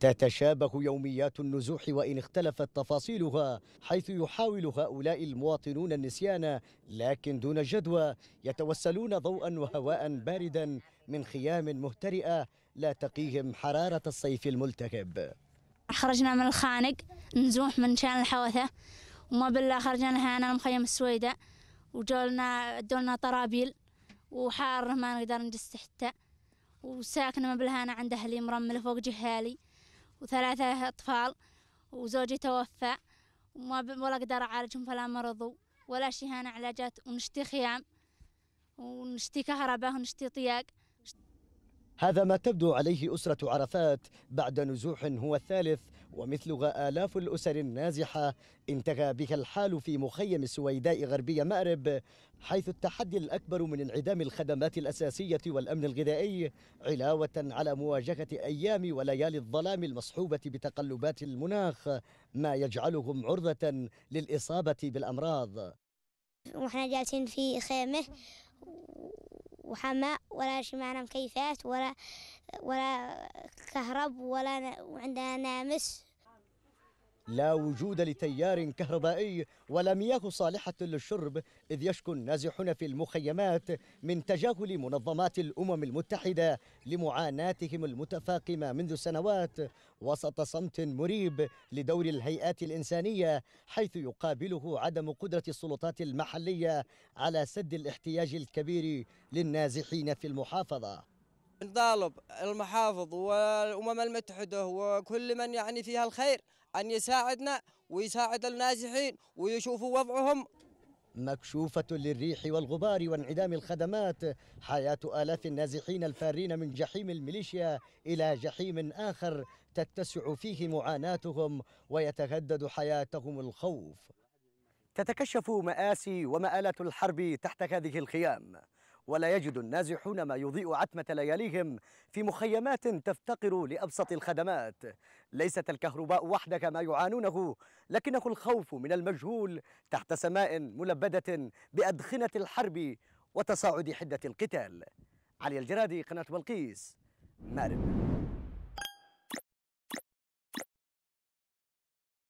تتشابه يوميات النزوح وإن اختلفت تفاصيلها حيث يحاول هؤلاء المواطنون النسيان لكن دون جدوى يتوسلون ضوءا وهواء باردا من خيام مهترئة لا تقيهم حرارة الصيف الملتهب خرجنا من الخانق نزوح من شان الحوثة وما بالله خرجنا هنا المخيم السويداء وجولنا دولنا طرابيل وحار ما نقدر نجلس حتى وساكنة ما بالهانا عند أهلي مرملة فوق جهالي وثلاثة أطفال وزوجي توفى وما ولا أقدر أعالجهم فلا مرضوا ولا شهانة علاجات ونشتي خيام ونشتي كهرباء ونشتي طياق هذا ما تبدو عليه أسرة عرفات بعد نزوح هو الثالث ومثلها آلاف الأسر النازحة انتهى بها الحال في مخيم السويداء غربي مأرب حيث التحدي الأكبر من انعدام الخدمات الأساسية والأمن الغذائي علاوة على مواجهة أيام وليالي الظلام المصحوبة بتقلبات المناخ ما يجعلهم عرضة للإصابة بالأمراض ونحن جالسين في خيمة وحماء ولا شي معنا مكيفات ولا ولا كهرب ولا وعندنا نامس لا وجود لتيار كهربائي ولا مياه صالحة للشرب إذ يشكو النازحون في المخيمات من تجاهل منظمات الأمم المتحدة لمعاناتهم المتفاقمة منذ سنوات وسط صمت مريب لدور الهيئات الإنسانية حيث يقابله عدم قدرة السلطات المحلية على سد الاحتياج الكبير للنازحين في المحافظة نطالب المحافظ والامم المتحده وكل من يعني فيها الخير ان يساعدنا ويساعد النازحين ويشوفوا وضعهم مكشوفة للريح والغبار وانعدام الخدمات حياة آلاف النازحين الفارين من جحيم الميليشيا إلى جحيم آخر تتسع فيه معاناتهم ويتغدد حياتهم الخوف تتكشف مآسي ومآلات الحرب تحت هذه الخيام ولا يجد النازحون ما يضيء عتمة لياليهم في مخيمات تفتقر لأبسط الخدمات ليست الكهرباء وحدها ما يعانونه لكنه الخوف من المجهول تحت سماء ملبدة بأدخنة الحرب وتصاعد حدة القتال علي الجرادي قناة بلقيس مأرب